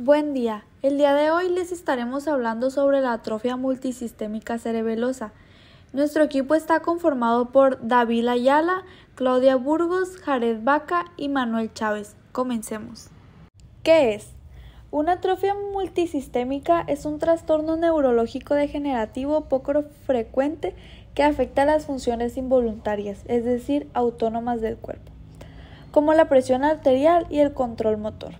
Buen día, el día de hoy les estaremos hablando sobre la atrofia multisistémica cerebelosa. Nuestro equipo está conformado por David Ayala, Claudia Burgos, Jared Vaca y Manuel Chávez. Comencemos. ¿Qué es? Una atrofia multisistémica es un trastorno neurológico degenerativo poco frecuente que afecta las funciones involuntarias, es decir, autónomas del cuerpo, como la presión arterial y el control motor.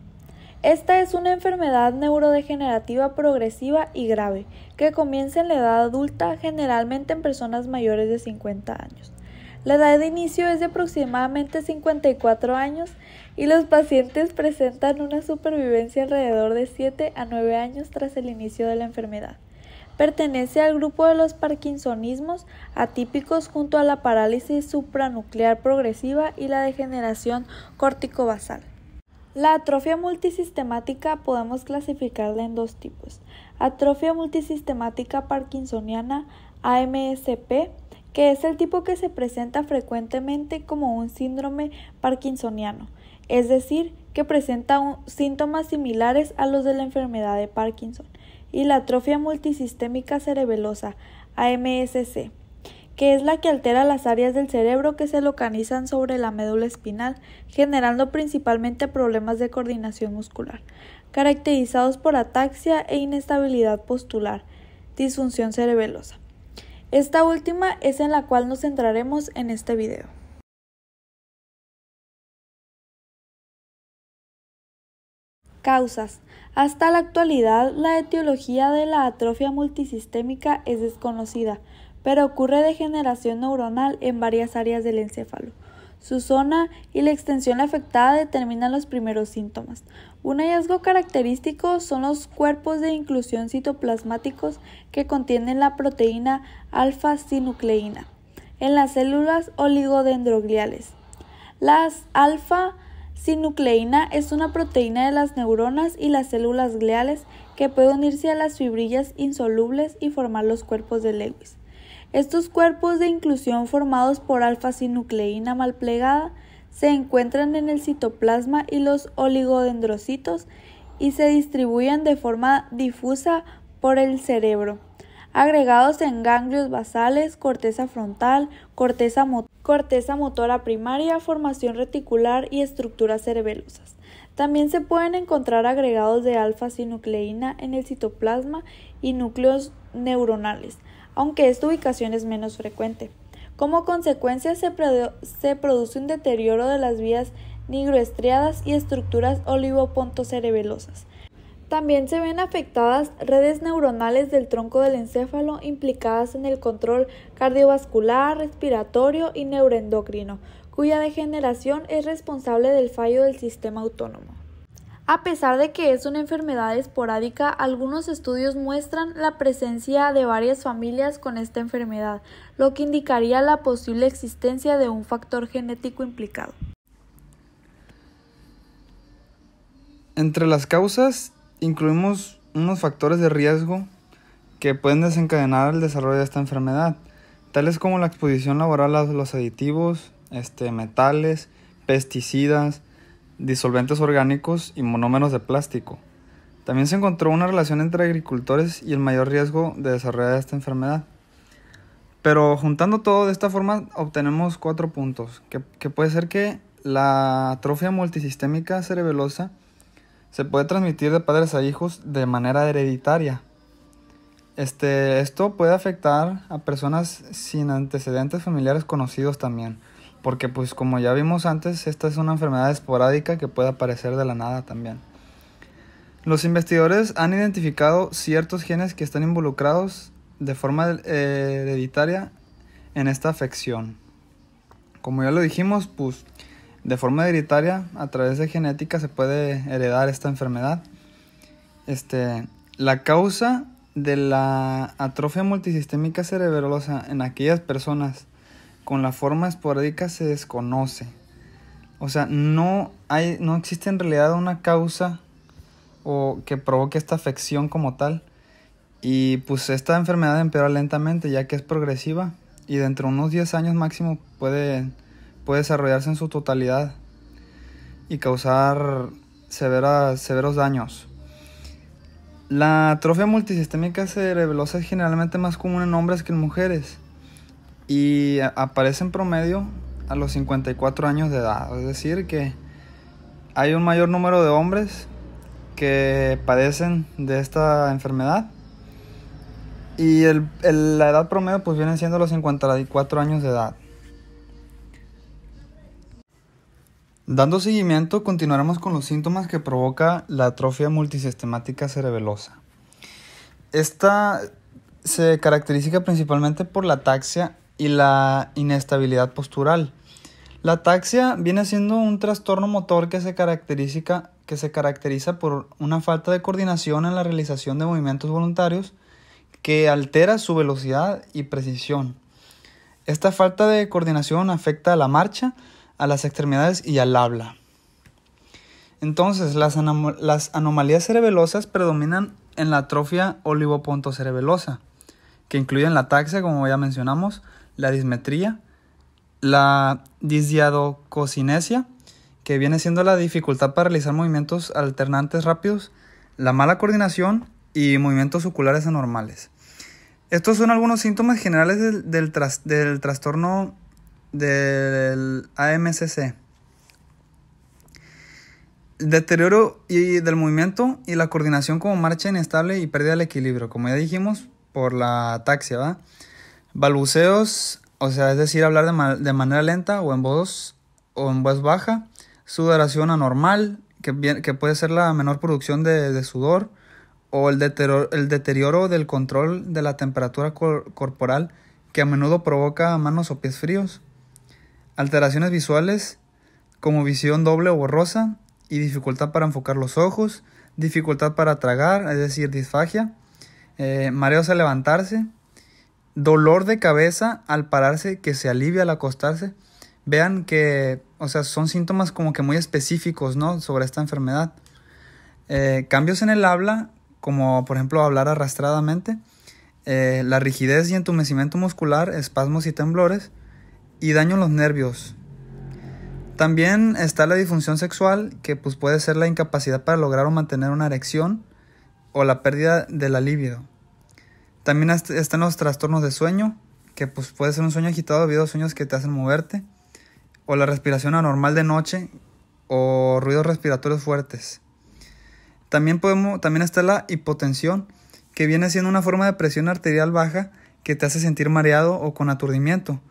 Esta es una enfermedad neurodegenerativa progresiva y grave que comienza en la edad adulta, generalmente en personas mayores de 50 años. La edad de inicio es de aproximadamente 54 años y los pacientes presentan una supervivencia alrededor de 7 a 9 años tras el inicio de la enfermedad. Pertenece al grupo de los parkinsonismos atípicos junto a la parálisis supranuclear progresiva y la degeneración basal. La atrofia multisistemática podemos clasificarla en dos tipos. Atrofia multisistemática parkinsoniana, AMSP, que es el tipo que se presenta frecuentemente como un síndrome parkinsoniano, es decir, que presenta síntomas similares a los de la enfermedad de Parkinson, y la atrofia multisistémica cerebelosa, AMSC, que es la que altera las áreas del cerebro que se localizan sobre la médula espinal, generando principalmente problemas de coordinación muscular, caracterizados por ataxia e inestabilidad postular, disfunción cerebelosa. Esta última es en la cual nos centraremos en este video. Causas. Hasta la actualidad, la etiología de la atrofia multisistémica es desconocida, pero ocurre degeneración neuronal en varias áreas del encéfalo. Su zona y la extensión afectada determinan los primeros síntomas. Un hallazgo característico son los cuerpos de inclusión citoplasmáticos que contienen la proteína alfa-sinucleína en las células oligodendrogliales. La alfa-sinucleína es una proteína de las neuronas y las células gliales que puede unirse a las fibrillas insolubles y formar los cuerpos de Lewis. Estos cuerpos de inclusión formados por alfa-sinucleína mal plegada se encuentran en el citoplasma y los oligodendrocitos y se distribuyen de forma difusa por el cerebro, agregados en ganglios basales, corteza frontal, corteza, corteza motora primaria, formación reticular y estructuras cerebelosas. También se pueden encontrar agregados de alfa-sinucleína en el citoplasma y núcleos neuronales, aunque esta ubicación es menos frecuente. Como consecuencia se, produce un deterioro de las vías nigroestriadas y estructuras olivopontocerebelosas. También se ven afectadas redes neuronales del tronco del encéfalo implicadas en el control cardiovascular, respiratorio y neuroendocrino, cuya degeneración es responsable del fallo del sistema autónomo. A pesar de que es una enfermedad esporádica, algunos estudios muestran la presencia de varias familias con esta enfermedad, lo que indicaría la posible existencia de un factor genético implicado. Entre las causas incluimos unos factores de riesgo que pueden desencadenar el desarrollo de esta enfermedad, tales como la exposición laboral a los aditivos, este, metales, pesticidas, disolventes orgánicos y monómeros de plástico. También se encontró una relación entre agricultores y el mayor riesgo de desarrollar esta enfermedad. Pero juntando todo de esta forma obtenemos cuatro puntos, que, que puede ser que la atrofia multisistémica cerebelosa se puede transmitir de padres a hijos de manera hereditaria. Este, esto puede afectar a personas sin antecedentes familiares conocidos también porque pues como ya vimos antes, esta es una enfermedad esporádica que puede aparecer de la nada también. Los investigadores han identificado ciertos genes que están involucrados de forma eh, hereditaria en esta afección. Como ya lo dijimos, pues de forma hereditaria, a través de genética se puede heredar esta enfermedad. Este, la causa de la atrofia multisistémica cerebelosa en aquellas personas con la forma esporádica se desconoce. O sea, no, hay, no existe en realidad una causa o que provoque esta afección como tal. Y pues esta enfermedad empeora lentamente ya que es progresiva y dentro de unos 10 años máximo puede, puede desarrollarse en su totalidad y causar severos daños. La atrofia multisistémica cerebelosa es generalmente más común en hombres que en mujeres y aparece en promedio a los 54 años de edad. Es decir, que hay un mayor número de hombres que padecen de esta enfermedad. Y la edad promedio pues viene siendo los 54 años de edad. Dando seguimiento, continuaremos con los síntomas que provoca la atrofia multisistemática cerebelosa. Esta se caracteriza principalmente por la ataxia y la inestabilidad postural. La taxia viene siendo un trastorno motor que se, caracteriza, que se caracteriza por una falta de coordinación en la realización de movimientos voluntarios que altera su velocidad y precisión. Esta falta de coordinación afecta a la marcha, a las extremidades y al habla. Entonces, las, las anomalías cerebelosas predominan en la atrofia olivopontocerebelosa, que incluyen la taxia, como ya mencionamos, la dismetría, la disdiadococinesia, que viene siendo la dificultad para realizar movimientos alternantes rápidos, la mala coordinación y movimientos oculares anormales. Estos son algunos síntomas generales del, trastorno del AMCC. deterioro y del movimiento y la coordinación como marcha inestable y pérdida del equilibrio, como ya dijimos, por la ataxia, ¿va? Balbuceos, o sea, es decir, hablar de, de manera lenta o en voz o en voz baja, sudoración anormal, que, puede ser la menor producción de, sudor, o el deterioro, el deterioro, del control de la temperatura corporal, que a menudo provoca manos o pies fríos, alteraciones visuales, como visión doble o borrosa, y dificultad para enfocar los ojos, dificultad para tragar, es decir, disfagia, eh, mareos al levantarse, dolor de cabeza al pararse que se alivia al acostarse. Vean que, o sea, son síntomas como que muy específicos, ¿no? Sobre esta enfermedad. Eh, cambios en el habla, como por ejemplo hablar arrastradamente, eh, la rigidez y entumecimiento muscular, espasmos y temblores, y daño en los nervios. También está la disfunción sexual, que pues, puede ser la incapacidad para lograr o mantener una erección o la pérdida de la libido. También están los trastornos de sueño, que pues puede ser un sueño agitado debido a sueños que te hacen moverte, o la respiración anormal de noche, o ruidos respiratorios fuertes. También, podemos, también está la hipotensión, que viene siendo una forma de presión arterial baja que te hace sentir mareado o con aturdimiento,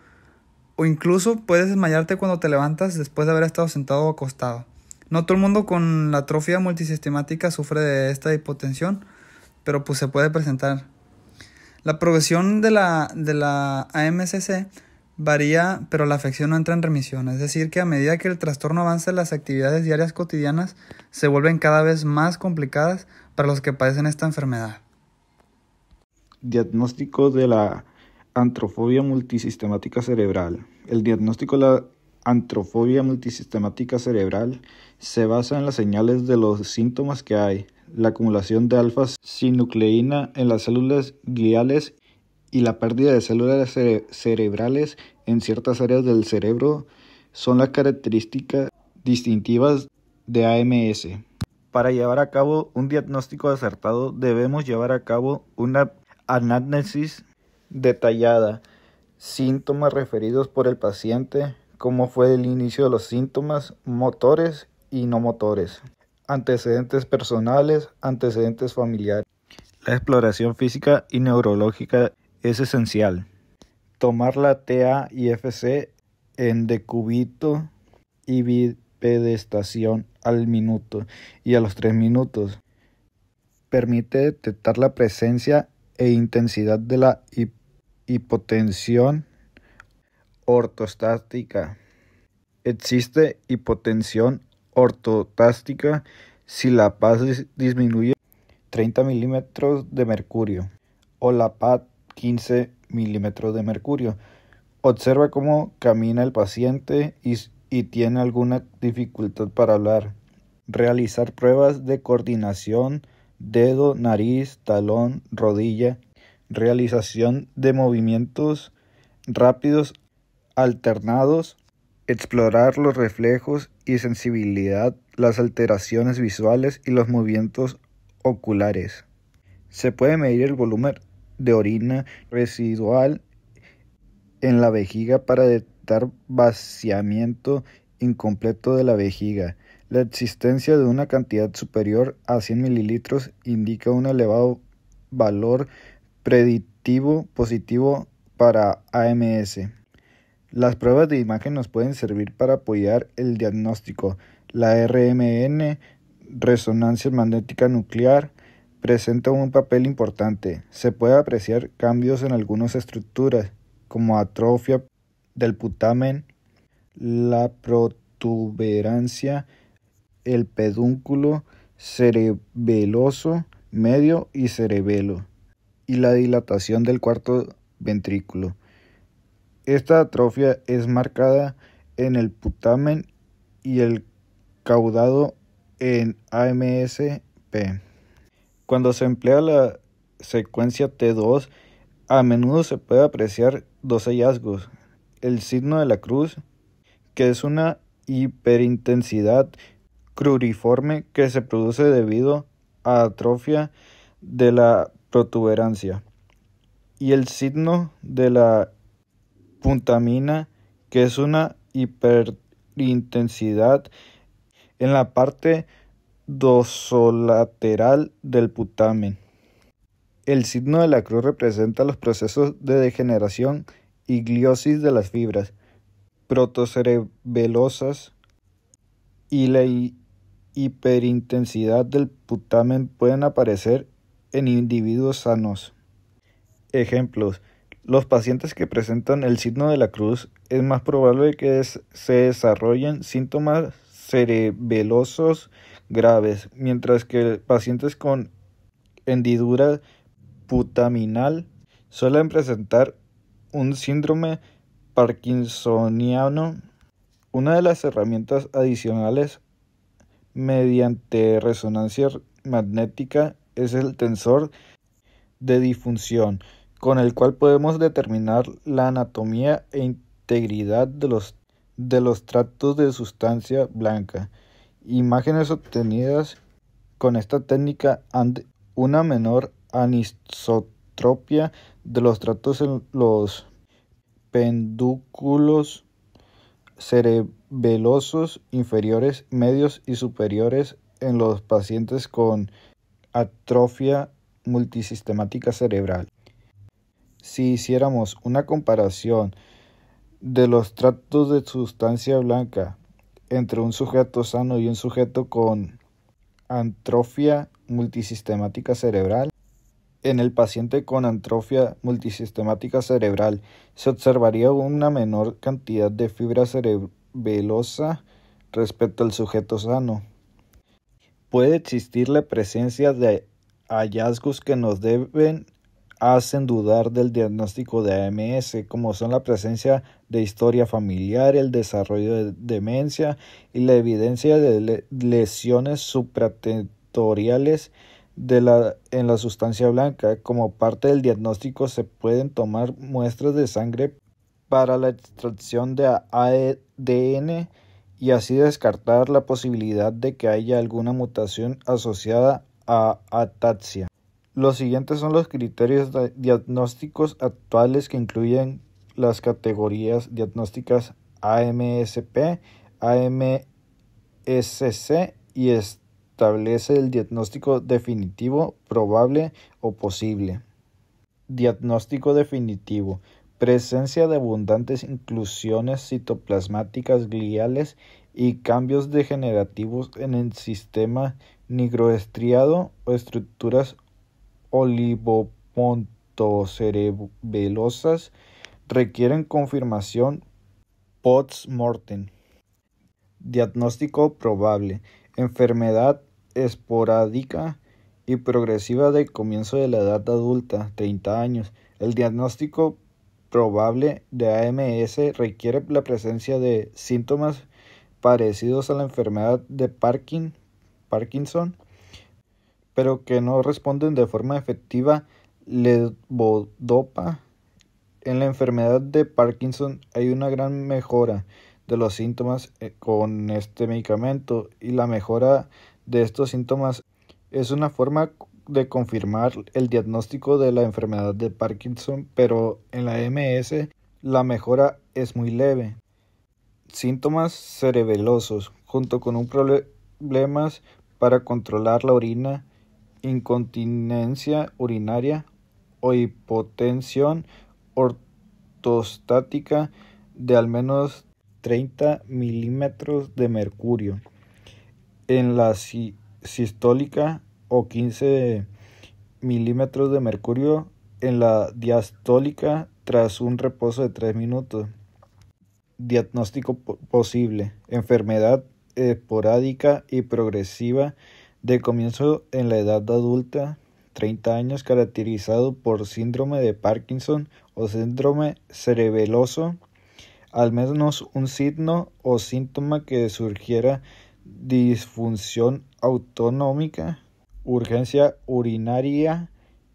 o incluso puedes desmayarte cuando te levantas después de haber estado sentado o acostado. No todo el mundo con la atrofia multisistemática sufre de esta hipotensión, pero pues se puede presentar la progresión de la, de varía, pero la afección no entra en remisión, es decir, que a medida que el trastorno avanza, las actividades diarias cotidianas se vuelven cada vez más complicadas para los que padecen esta enfermedad. Diagnóstico de la antrofobia multisistemática cerebral. El diagnóstico de la antrofobia multisistemática cerebral se basa en las señales de los síntomas que hay, la acumulación de alfa-sinucleína en las células gliales y la pérdida de células cerebrales en ciertas áreas del cerebro son las características distintivas de AMS. Para llevar a cabo un diagnóstico acertado debemos llevar a cabo una análisis detallada, síntomas referidos por el paciente, cómo fue el inicio de los síntomas motores y no motores, antecedentes personales, antecedentes familiares. La exploración física y neurológica es esencial. Tomar la TA y FC en decubito y bipedestación al minuto y a los tres minutos permite detectar la presencia e intensidad de la hipotensión ortostática. Existe hipotensión ortotástica si la paz disminuye 30 milímetros de mercurio o la paz 15 milímetros de mercurio. Observa cómo camina el paciente y tiene alguna dificultad para hablar. Realizar pruebas de coordinación, dedo, nariz, talón, rodilla. Realización de movimientos rápidos alternados explorar los reflejos y sensibilidad, las alteraciones visuales y los movimientos oculares. Se puede medir el volumen de orina residual en la vejiga para detectar vaciamiento incompleto de la vejiga. La existencia de una cantidad superior a 100 mililitros indica un elevado valor predictivo positivo para AMS. Las pruebas de imagen nos pueden servir para apoyar el diagnóstico. La RMN, resonancia magnética nuclear, presenta un papel importante. Se puede apreciar cambios en algunas estructuras, como atrofia del putamen, la protuberancia, el pedúnculo cerebeloso medio y cerebelo, y la dilatación del cuarto ventrículo. Esta atrofia es marcada en el putamen y el caudado en AMSP. Cuando se emplea la secuencia T2, a menudo se puede apreciar dos hallazgos. El signo de la cruz, que es una hiperintensidad cruriforme que se produce debido a atrofia de la protuberancia. Y el signo de la puntamina, que es una hiperintensidad en la parte dosolateral del putamen. El signo de la cruz representa los procesos de degeneración y gliosis de las fibras protocerebelosas y la hiperintensidad del putamen pueden aparecer en individuos sanos. Ejemplos los pacientes que presentan el signo de la cruz es más probable que se desarrollen síntomas cerebelosos graves, mientras que pacientes con hendidura putaminal suelen presentar un síndrome parkinsoniano. Una de las herramientas adicionales mediante resonancia magnética es el tensor de difusión con el cual podemos determinar la anatomía e integridad de los, de los tratos de sustancia blanca. Imágenes obtenidas con esta técnica han una menor anisotropia de los tratos en los pendúculos cerebelosos inferiores, medios y superiores en los pacientes con atrofia multisistemática cerebral si hiciéramos una comparación de los tratos de sustancia blanca entre un sujeto sano y un sujeto con antrofia multisistemática cerebral, en el paciente con antrofia multisistemática cerebral se observaría una menor cantidad de fibra cerebelosa respecto al sujeto sano. Puede existir la presencia de hallazgos que nos deben hacen dudar del diagnóstico de AMS, como son la presencia de historia familiar, el desarrollo de demencia y la evidencia de lesiones supratentoriales de la, en la sustancia blanca. Como parte del diagnóstico se pueden tomar muestras de sangre para la extracción de ADN e y así descartar la posibilidad de que haya alguna mutación asociada a ataxia. Los siguientes son los criterios diagnósticos actuales que incluyen las categorías diagnósticas AMSP, AMSC y establece el diagnóstico definitivo, probable o posible. Diagnóstico definitivo. Presencia de abundantes inclusiones citoplasmáticas gliales y cambios degenerativos en el sistema nigroestriado o estructuras olivopontocerebelosas requieren confirmación post-mortem. Diagnóstico probable. Enfermedad esporádica y progresiva de comienzo de la edad adulta, 30 años. El diagnóstico probable de AMS requiere la presencia de síntomas parecidos a la enfermedad de Parkinson, pero que no responden de forma efectiva levodopa. En la enfermedad de Parkinson hay una gran mejora de los síntomas eh, con este medicamento y la mejora de estos síntomas es una forma de confirmar el diagnóstico de la enfermedad de Parkinson, pero en la MS la mejora es muy leve. Síntomas cerebelosos junto con un problemas para controlar la orina incontinencia urinaria o hipotensión ortostática de al menos 30 milímetros de mercurio en la sistólica o 15 milímetros de mercurio en la diastólica tras un reposo de 3 minutos. Diagnóstico posible. Enfermedad esporádica y progresiva de comienzo en la edad adulta, 30 años, caracterizado por síndrome de Parkinson o síndrome cerebeloso, al menos un signo o síntoma que surgiera disfunción autonómica, urgencia urinaria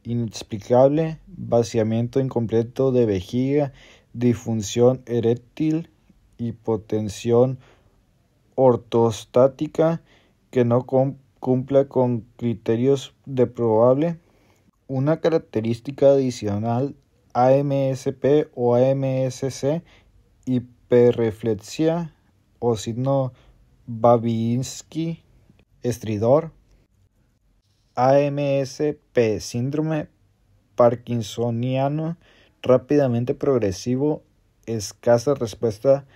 inexplicable, vaciamiento incompleto de vejiga, disfunción eréctil, hipotensión ortostática que no comp cumpla con criterios de probable. Una característica adicional AMSP o AMSC hiperreflexia o signo Babinski estridor AMSP síndrome parkinsoniano rápidamente progresivo escasa respuesta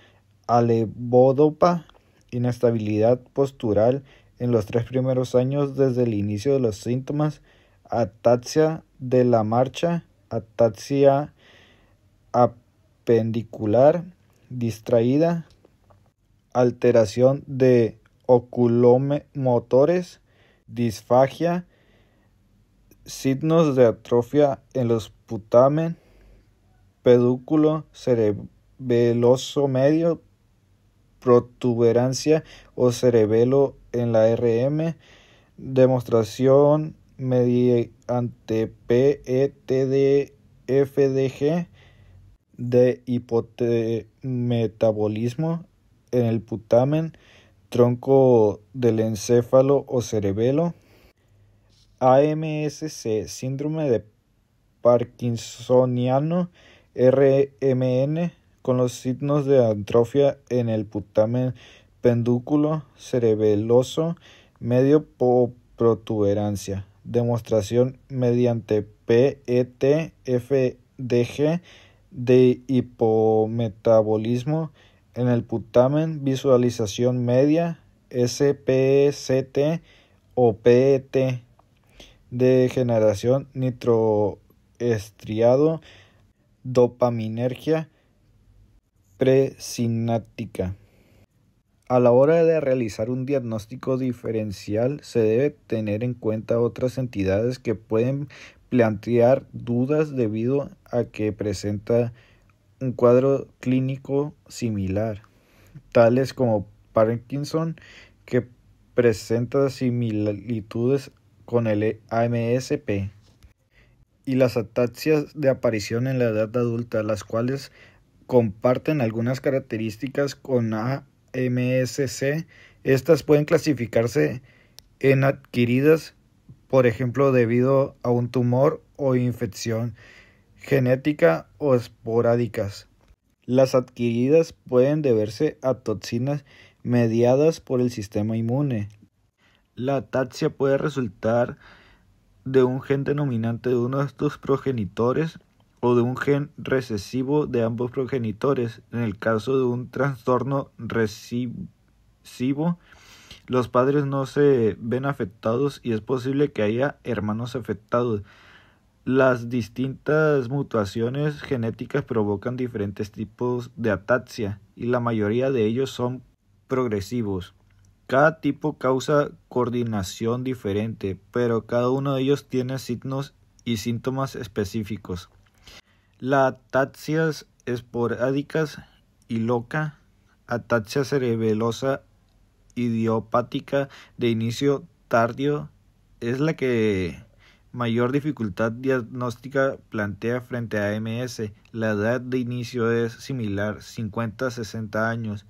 a levodopa inestabilidad postural en los tres primeros años desde el inicio de los síntomas, ataxia de la marcha, ataxia apendicular, distraída, alteración de oculomotores, disfagia, signos de atrofia en los putamen, pedúculo cerebeloso medio, protuberancia o cerebelo en la RM, demostración mediante PETDFDG de metabolismo en el putamen, tronco del encéfalo o cerebelo. AMSC, síndrome de Parkinsoniano, RMN, con los signos de atrofia en el putamen pendúculo cerebeloso medio protuberancia. Demostración mediante PETFDG de hipometabolismo en el putamen, visualización media, SPCT e o PET, de generación nitroestriado, dopaminergia, presinática. A la hora de realizar un diagnóstico diferencial se debe tener en cuenta otras entidades que pueden plantear dudas debido a que presenta un cuadro clínico similar, tales como Parkinson, que presenta similitudes con el AMSP, y las ataxias de aparición en la edad adulta, las cuales comparten algunas características con AMSC. Estas pueden clasificarse en adquiridas, por ejemplo, debido a un tumor o infección genética o esporádicas. Las adquiridas pueden deberse a toxinas mediadas por el sistema inmune. La ataxia puede resultar de un gen denominante de uno de estos progenitores o de un gen recesivo de ambos progenitores. En el caso de un trastorno recesivo, los padres no se ven afectados y es posible que haya hermanos afectados. Las distintas mutaciones genéticas provocan diferentes tipos de ataxia y la mayoría de ellos son progresivos. Cada tipo causa coordinación diferente, pero cada uno de ellos tiene signos y síntomas específicos. La ataxia esporádicas y loca, ataxia cerebelosa idiopática de inicio tardío, es la que mayor dificultad diagnóstica plantea frente a AMS. La edad de inicio es similar, 50-60 años,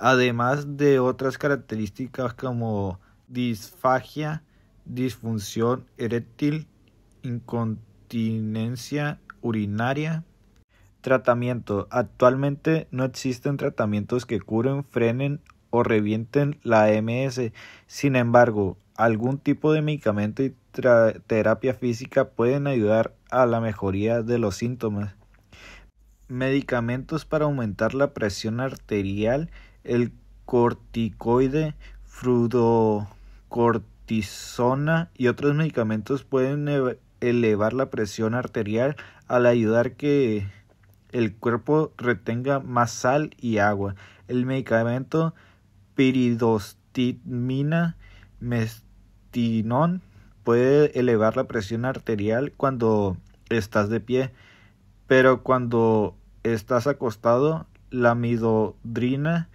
además de otras características como disfagia, disfunción eréctil, incontinencia urinaria. Tratamiento. Actualmente no existen tratamientos que curen, frenen o revienten la MS. Sin embargo, algún tipo de medicamento y terapia física pueden ayudar a la mejoría de los síntomas. Medicamentos para aumentar la presión arterial, el corticoide, frudocortisona y otros medicamentos pueden elevar la presión arterial al ayudar que el cuerpo retenga más sal y agua. El medicamento piridostimina mestinón puede elevar la presión arterial cuando estás de pie, pero cuando estás acostado, la midodrina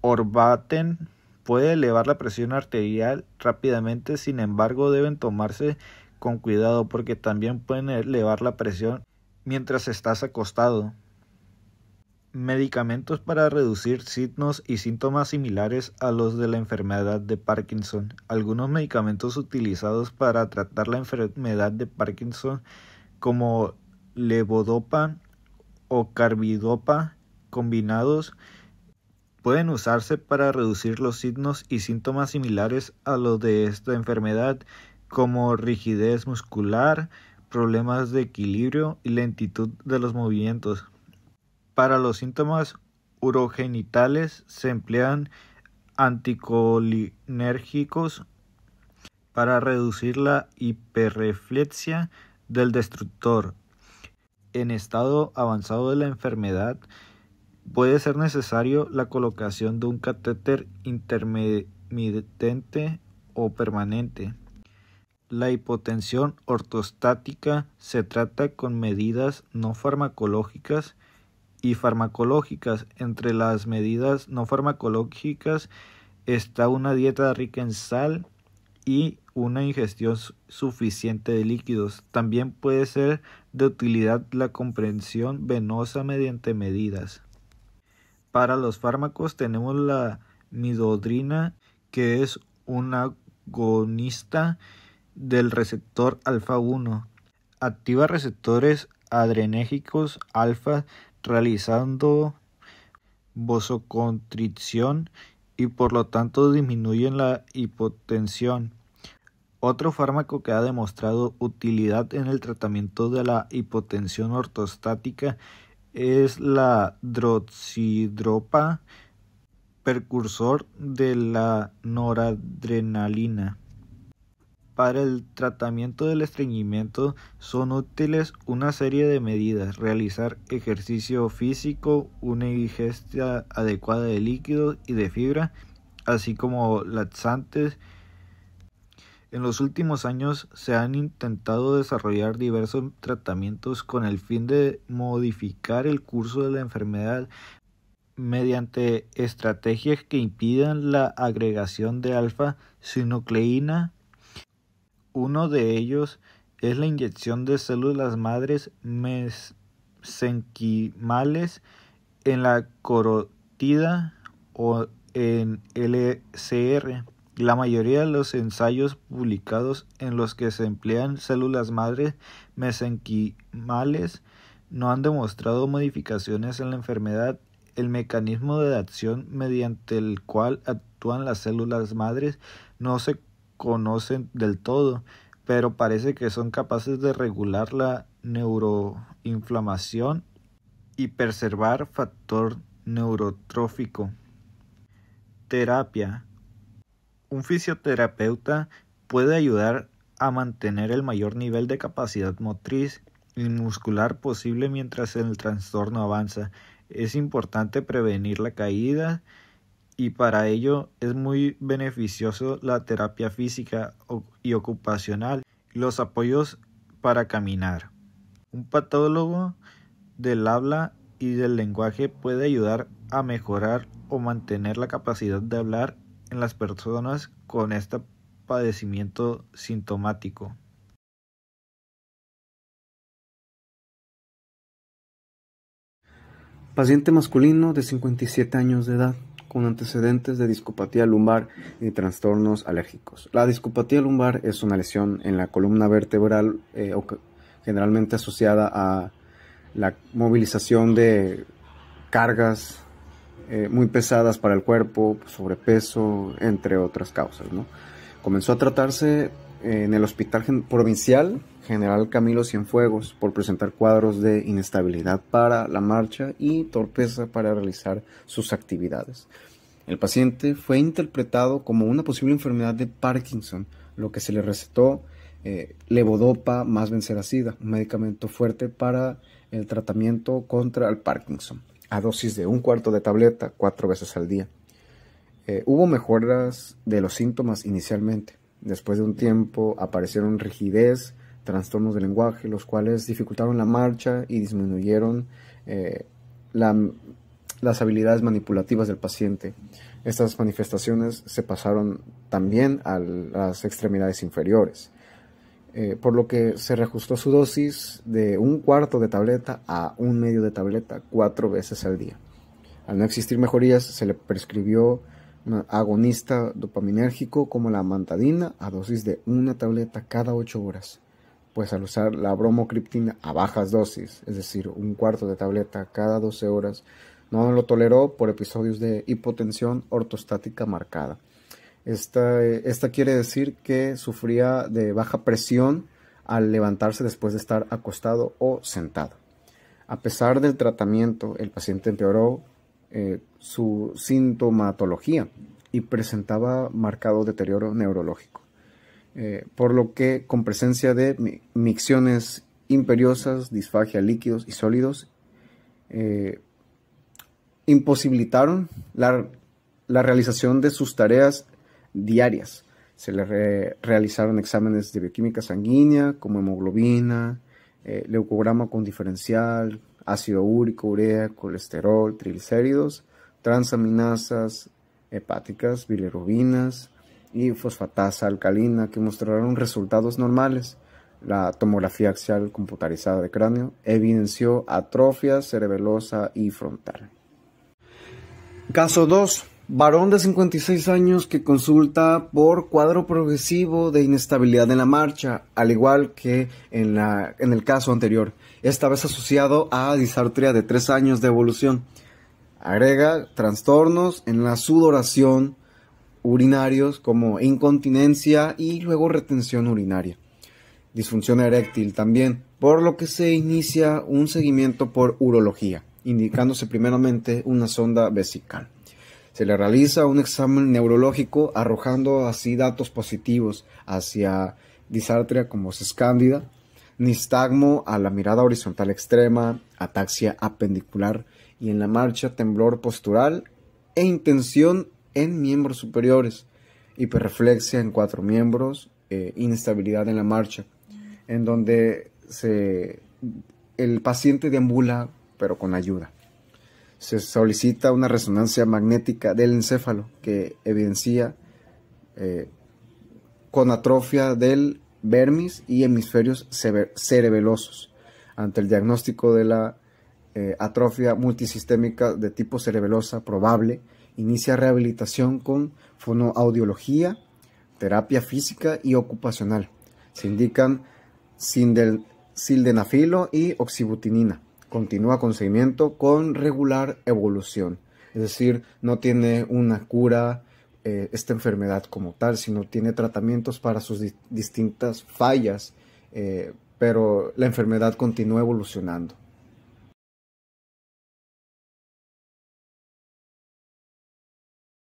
orbaten puede elevar la presión arterial rápidamente, sin embargo deben tomarse con cuidado porque también pueden elevar la presión mientras estás acostado. Medicamentos para reducir signos y síntomas similares a los de la enfermedad de Parkinson. Algunos medicamentos utilizados para tratar la enfermedad de Parkinson como levodopa o carbidopa combinados pueden usarse para reducir los signos y síntomas similares a los de esta enfermedad como rigidez muscular, problemas de equilibrio y lentitud de los movimientos. Para los síntomas urogenitales se emplean anticolinérgicos para reducir la hiperreflexia del destructor. En estado avanzado de la enfermedad puede ser necesario la colocación de un catéter intermitente o permanente. La hipotensión ortostática se trata con medidas no farmacológicas y farmacológicas. Entre las medidas no farmacológicas está una dieta rica en sal y una ingestión suficiente de líquidos. También puede ser de utilidad la comprensión venosa mediante medidas. Para los fármacos tenemos la midodrina, que es un agonista del receptor alfa-1. Activa receptores adrenérgicos alfa realizando vasoconstricción y por lo tanto disminuyen la hipotensión. Otro fármaco que ha demostrado utilidad en el tratamiento de la hipotensión ortostática es la droxidropa, precursor de la noradrenalina. Para el tratamiento del estreñimiento son útiles una serie de medidas, realizar ejercicio físico, una ingesta adecuada de líquidos y de fibra, así como laxantes. En los últimos años se han intentado desarrollar diversos tratamientos con el fin de modificar el curso de la enfermedad mediante estrategias que impidan la agregación de alfa-sinucleína uno de ellos es la inyección de células madres mesenquimales en la corotida o en LCR. La mayoría de los ensayos publicados en los que se emplean células madres mesenquimales no han demostrado modificaciones en la enfermedad. El mecanismo de acción mediante el cual actúan las células madres no se conocen del todo, pero parece que son capaces de regular la neuroinflamación y preservar factor neurotrófico. Terapia. Un fisioterapeuta puede ayudar a mantener el mayor nivel de capacidad motriz y muscular posible mientras el trastorno avanza. Es importante prevenir la caída y para ello es muy beneficioso la terapia física y ocupacional, y los apoyos para caminar. Un patólogo del habla y del lenguaje puede ayudar a mejorar o mantener la capacidad de hablar en las personas con este padecimiento sintomático. Paciente masculino de 57 años de edad con antecedentes de discopatía lumbar y trastornos alérgicos. La discopatía lumbar es una lesión en la columna vertebral eh, generalmente asociada a la movilización de cargas eh, muy pesadas para el cuerpo, sobrepeso, entre otras causas. Comenzó a tratarse en el Hospital Provincial General Camilo Cienfuegos por presentar cuadros de inestabilidad para la marcha y torpeza para realizar sus actividades. El paciente fue interpretado como una posible enfermedad de Parkinson, lo que se le recetó eh, levodopa más benceracida, un medicamento fuerte para el tratamiento contra el Parkinson, a dosis de un cuarto de tableta cuatro veces al día. Eh, hubo mejoras de los síntomas inicialmente, Después de un tiempo aparecieron rigidez, trastornos de lenguaje, los cuales dificultaron la marcha y disminuyeron eh, las habilidades manipulativas del paciente. Estas manifestaciones se pasaron también a las extremidades inferiores, eh, por lo que se reajustó su dosis de un cuarto de tableta a un medio de tableta cuatro veces al día. Al no existir mejorías, se le prescribió agonista dopaminérgico como la mantadina a dosis de una tableta cada 8 horas. Pues al usar la bromocriptina a bajas dosis, es decir, un cuarto de tableta cada 12 horas, no lo toleró por episodios de hipotensión ortostática marcada. Esta, esta quiere decir que sufría de baja presión al levantarse después de estar acostado o sentado. A pesar del tratamiento, el paciente empeoró eh, su sintomatología y presentaba marcado deterioro neurológico, eh, por lo que con presencia de micciones imperiosas, disfagia líquidos y sólidos, eh, imposibilitaron la, realización de sus tareas diarias. Se le realizaron exámenes de bioquímica sanguínea como hemoglobina, leucograma con diferencial, ácido úrico, urea, colesterol, triglicéridos, transaminasas hepáticas, bilirubinas y fosfatasa alcalina que mostraron resultados normales. La tomografía axial computarizada de cráneo evidenció atrofia cerebelosa y frontal. Caso 2. Varón de 56 años que consulta por cuadro progresivo de inestabilidad en la marcha, al igual que en, el caso anterior, esta vez asociado a disartria de 3 años de evolución. Agrega trastornos en la sudoración, urinarios como incontinencia y luego retención urinaria. Disfunción eréctil también, por lo que se inicia un seguimiento por urología, indicándose primeramente una sonda vesical. Se le realiza un examen neurológico arrojando así datos positivos hacia disartria como escándida, nistagmo a la mirada horizontal extrema, ataxia apendicular y en la marcha temblor postural e intención en miembros superiores, hiperreflexia en cuatro miembros, eh, inestabilidad en la marcha, en donde se, el paciente deambula pero con ayuda se solicita una resonancia magnética del encéfalo que evidencia eh, con atrofia del vermis y hemisferios cerebelosos ante el diagnóstico de la eh, atrofia multisistémica de tipo cerebelosa probable, inicia rehabilitación con fonoaudiología, terapia física y ocupacional. Se indican sildenafilo y oxibutinina continúa con seguimiento con regular evolución. Es decir, no tiene una cura eh, esta enfermedad como tal, sino tiene tratamientos para sus distintas fallas, eh, pero la enfermedad continúa evolucionando.